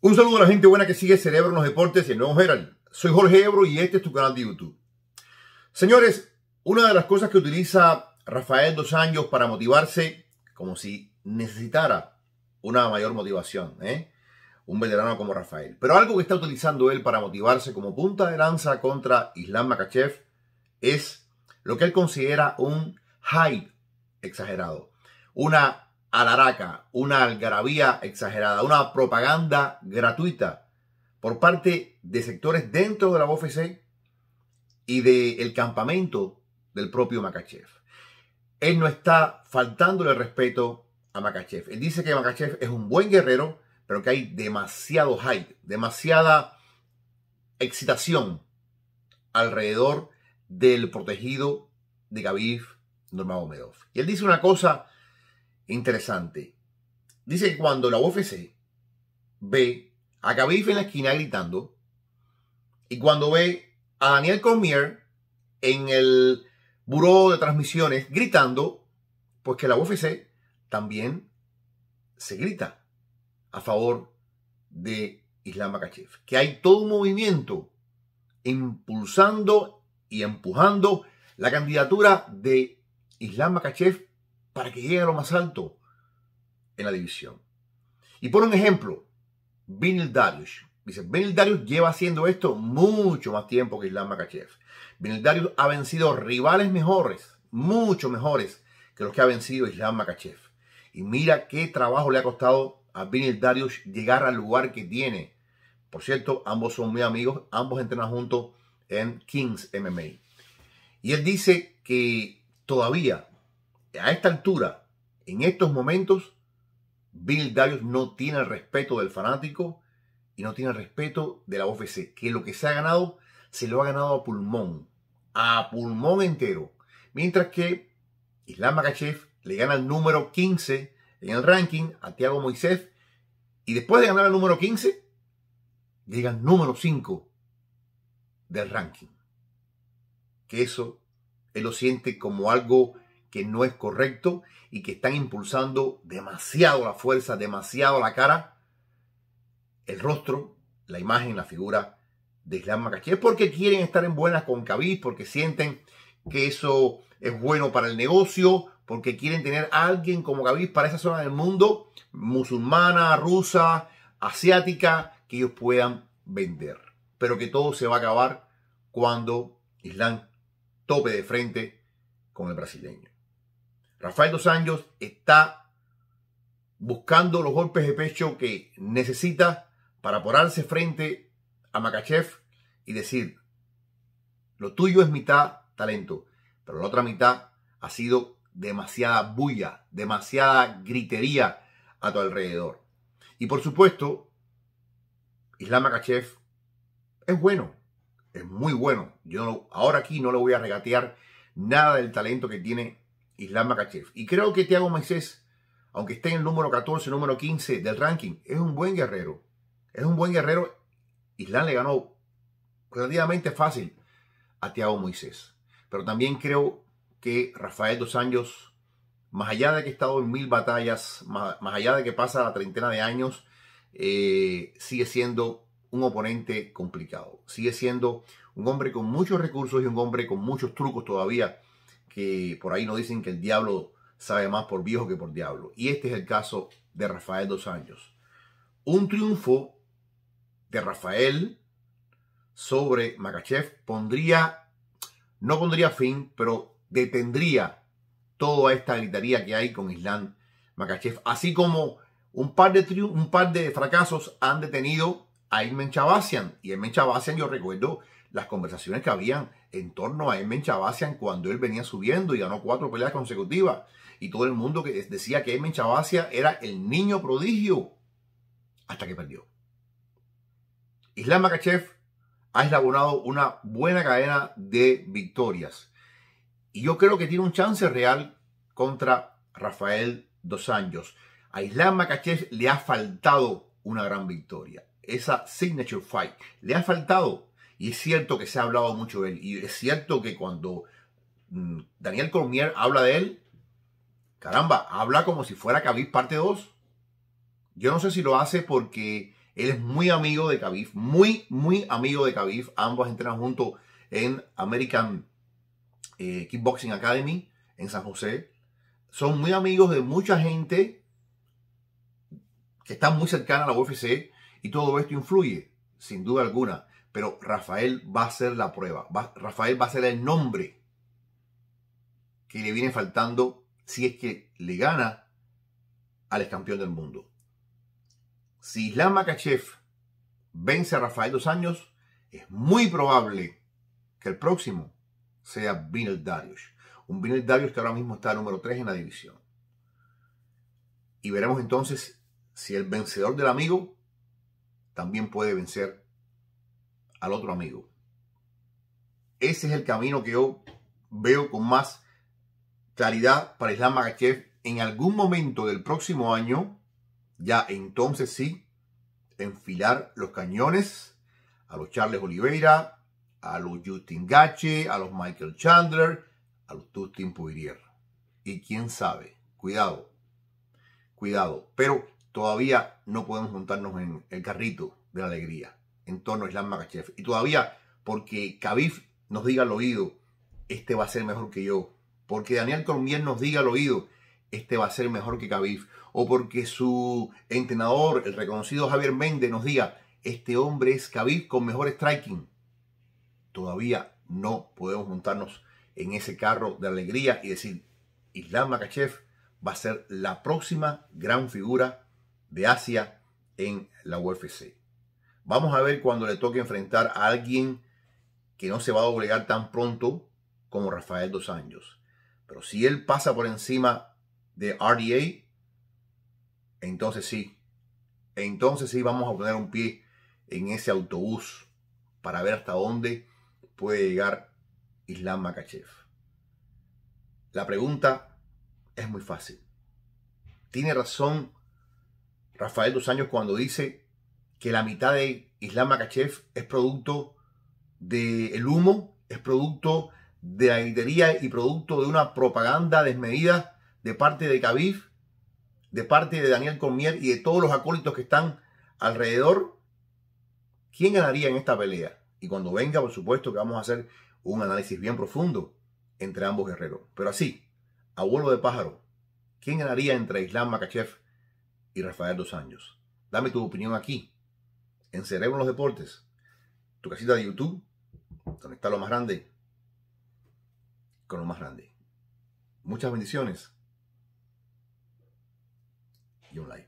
Un saludo a la gente buena que sigue Cerebro en los Deportes y el Nuevo Herald. Soy Jorge Ebro y este es tu canal de YouTube. Señores, una de las cosas que utiliza Rafael Dos Años para motivarse, como si necesitara una mayor motivación, ¿eh? un veterano como Rafael. Pero algo que está utilizando él para motivarse como punta de lanza contra Islam Makachev es lo que él considera un hype exagerado, una alaraca, una algarabía exagerada, una propaganda gratuita por parte de sectores dentro de la OFC y del campamento del propio Makachev. Él no está faltándole el respeto a Makachev. Él dice que Makachev es un buen guerrero, pero que hay demasiado hype, demasiada excitación alrededor del protegido de Khabib Nurmagomedov. Y él dice una cosa interesante. Dice que cuando la UFC ve a Khabib en la esquina gritando y cuando ve a Daniel Cormier en el buró de transmisiones gritando, pues que la UFC también se grita a favor de Islam Makachev. Que hay todo un movimiento impulsando y empujando la candidatura de Islam Makachev para que llegue a lo más alto en la división. Y por un ejemplo, Vinil Darius. Dice, Vinil Darius lleva haciendo esto mucho más tiempo que Islam Makachev. Vinil Darius ha vencido rivales mejores, mucho mejores que los que ha vencido Islam Makachev. Y mira qué trabajo le ha costado a Vinil Darius llegar al lugar que tiene. Por cierto, ambos son muy amigos, ambos entrenan juntos en Kings MMA. Y él dice que todavía a esta altura, en estos momentos, Bill Darius no tiene el respeto del fanático y no tiene el respeto de la UFC, que lo que se ha ganado se lo ha ganado a pulmón, a pulmón entero. Mientras que Islam Makachev le gana el número 15 en el ranking a Thiago Moisés y después de ganar el número 15, llega el número 5 del ranking. Que eso él lo siente como algo que no es correcto y que están impulsando demasiado la fuerza, demasiado la cara, el rostro, la imagen, la figura de Islam Es porque quieren estar en buenas con Khabib, porque sienten que eso es bueno para el negocio, porque quieren tener a alguien como Khabib para esa zona del mundo, musulmana, rusa, asiática, que ellos puedan vender. Pero que todo se va a acabar cuando Islam tope de frente con el brasileño. Rafael Dos Anjos está buscando los golpes de pecho que necesita para porarse frente a Makachev y decir, lo tuyo es mitad talento, pero la otra mitad ha sido demasiada bulla, demasiada gritería a tu alrededor. Y por supuesto, Islam Makachev es bueno, es muy bueno. Yo ahora aquí no le voy a regatear nada del talento que tiene Islam Makachev. Y creo que Tiago Moisés, aunque esté en el número 14, número 15 del ranking, es un buen guerrero. Es un buen guerrero. Islam le ganó relativamente fácil a Tiago Moisés. Pero también creo que Rafael Dos Anjos, más allá de que ha estado en mil batallas, más, allá de que pasa la treintena de años, eh, sigue siendo un oponente complicado. Sigue siendo un hombre con muchos recursos y un hombre con muchos trucos todavía que por ahí nos dicen que el diablo sabe más por viejo que por diablo. Y este es el caso de Rafael dos Años. Un triunfo de Rafael sobre Makachev pondría, no pondría fin, pero detendría toda esta gritaría que hay con Islán Makachev. Así como un par de, un par de fracasos han detenido a Irmen Chabasian. Y Irmen Chabasian, yo recuerdo las conversaciones que habían en torno a Emmen Chabasian cuando él venía subiendo y ganó cuatro peleas consecutivas. Y todo el mundo que decía que Emmen Chabasian era el niño prodigio hasta que perdió. Islam Makachev ha eslabonado una buena cadena de victorias. Y yo creo que tiene un chance real contra Rafael Dos Anjos. A Islam Makachev le ha faltado una gran victoria. Esa signature fight. Le ha faltado y es cierto que se ha hablado mucho de él. Y es cierto que cuando mm, Daniel Cormier habla de él, caramba, habla como si fuera Khabib parte 2. Yo no sé si lo hace porque él es muy amigo de Khabib, muy, muy amigo de Khabib. Ambos entran juntos en American eh, Kickboxing Academy en San José. Son muy amigos de mucha gente que está muy cercana a la UFC y todo esto influye, sin duda alguna pero Rafael va a ser la prueba. Rafael va a ser el nombre que le viene faltando si es que le gana al ex campeón del mundo. Si Islam Makachev vence a Rafael dos años, es muy probable que el próximo sea Vinel Darius. Un Vinel Darius que ahora mismo está número 3 en la división. Y veremos entonces si el vencedor del amigo también puede vencer al otro amigo. Ese es el camino que yo veo con más claridad para Islam Makhachev en algún momento del próximo año, ya entonces sí, enfilar los cañones a los Charles Oliveira, a los Justin Gache, a los Michael Chandler, a los Dustin Poirier. Y quién sabe, cuidado, cuidado, pero todavía no podemos juntarnos en el carrito de la alegría en torno a Islam Makachev. Y todavía, porque Khabib nos diga al oído, este va a ser mejor que yo. Porque Daniel Cormier nos diga al oído, este va a ser mejor que Khabib. O porque su entrenador, el reconocido Javier Méndez, nos diga, este hombre es Khabib con mejor striking. Todavía no podemos montarnos en ese carro de alegría y decir, Islam Makachev va a ser la próxima gran figura de Asia en la UFC. Vamos a ver cuando le toque enfrentar a alguien que no se va a doblegar tan pronto como Rafael Dos Años. Pero si él pasa por encima de RDA, entonces sí. Entonces sí vamos a poner un pie en ese autobús para ver hasta dónde puede llegar Islam Makachev. La pregunta es muy fácil. ¿Tiene razón Rafael Dos Años cuando dice que la mitad de Islam Makachev es producto del humo, es producto de la gritería y producto de una propaganda desmedida de parte de Khabib, de parte de Daniel Cormier y de todos los acólitos que están alrededor. ¿Quién ganaría en esta pelea? Y cuando venga, por supuesto que vamos a hacer un análisis bien profundo entre ambos guerreros. Pero así, a vuelo de pájaro, ¿quién ganaría entre Islam Makachev y Rafael Dos Años? Dame tu opinión aquí en Cerebro los Deportes, tu casita de YouTube, donde está lo más grande, con lo más grande. Muchas bendiciones y un like.